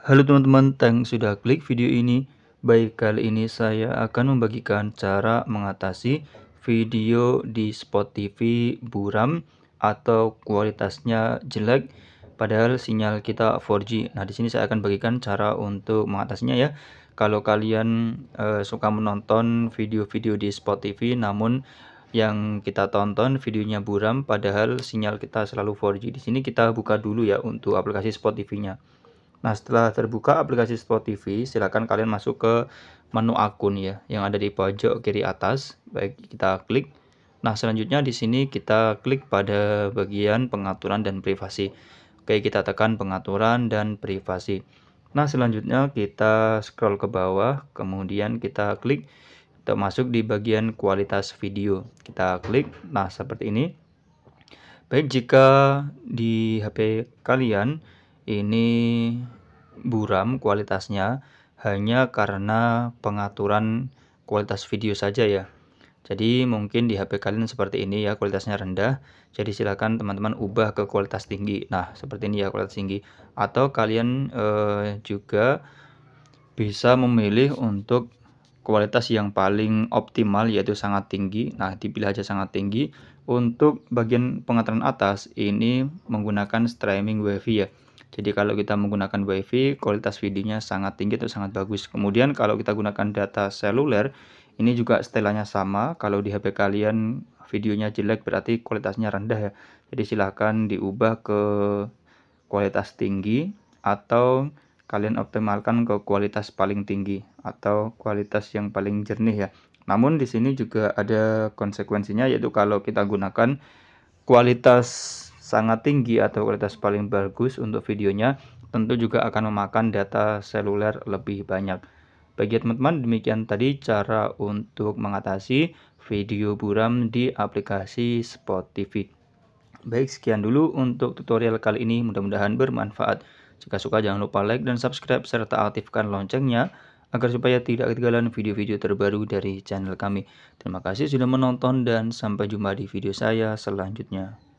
Halo teman-teman, thanks sudah klik video ini. Baik, kali ini saya akan membagikan cara mengatasi video di spot TV buram atau kualitasnya jelek padahal sinyal kita 4G. Nah, di sini saya akan bagikan cara untuk mengatasinya ya. Kalau kalian e, suka menonton video-video di spot TV namun yang kita tonton videonya buram padahal sinyal kita selalu 4G. Di sini kita buka dulu ya untuk aplikasi spot TV-nya. Nah, setelah terbuka aplikasi TV, silakan kalian masuk ke menu akun ya, yang ada di pojok kiri atas. Baik, kita klik. Nah, selanjutnya di sini kita klik pada bagian pengaturan dan privasi. Oke, kita tekan pengaturan dan privasi. Nah, selanjutnya kita scroll ke bawah, kemudian kita klik kita masuk di bagian kualitas video. Kita klik. Nah, seperti ini. Baik, jika di HP kalian ini buram kualitasnya hanya karena pengaturan kualitas video saja ya. Jadi mungkin di HP kalian seperti ini ya kualitasnya rendah. Jadi silakan teman-teman ubah ke kualitas tinggi. Nah, seperti ini ya kualitas tinggi. Atau kalian eh, juga bisa memilih untuk kualitas yang paling optimal yaitu sangat tinggi. Nah, dipilih aja sangat tinggi. Untuk bagian pengaturan atas ini menggunakan streaming WiFi ya. Jadi kalau kita menggunakan WiFi, kualitas videonya sangat tinggi atau sangat bagus. Kemudian kalau kita gunakan data seluler, ini juga setelahnya sama. Kalau di HP kalian videonya jelek berarti kualitasnya rendah ya. Jadi silahkan diubah ke kualitas tinggi atau kalian optimalkan ke kualitas paling tinggi atau kualitas yang paling jernih ya. Namun di sini juga ada konsekuensinya yaitu kalau kita gunakan kualitas sangat tinggi atau kualitas paling bagus untuk videonya tentu juga akan memakan data seluler lebih banyak. Bagi teman-teman demikian tadi cara untuk mengatasi video buram di aplikasi Spotify. Baik sekian dulu untuk tutorial kali ini mudah-mudahan bermanfaat. Jika suka jangan lupa like dan subscribe serta aktifkan loncengnya agar supaya tidak ketinggalan video-video terbaru dari channel kami. Terima kasih sudah menonton dan sampai jumpa di video saya selanjutnya.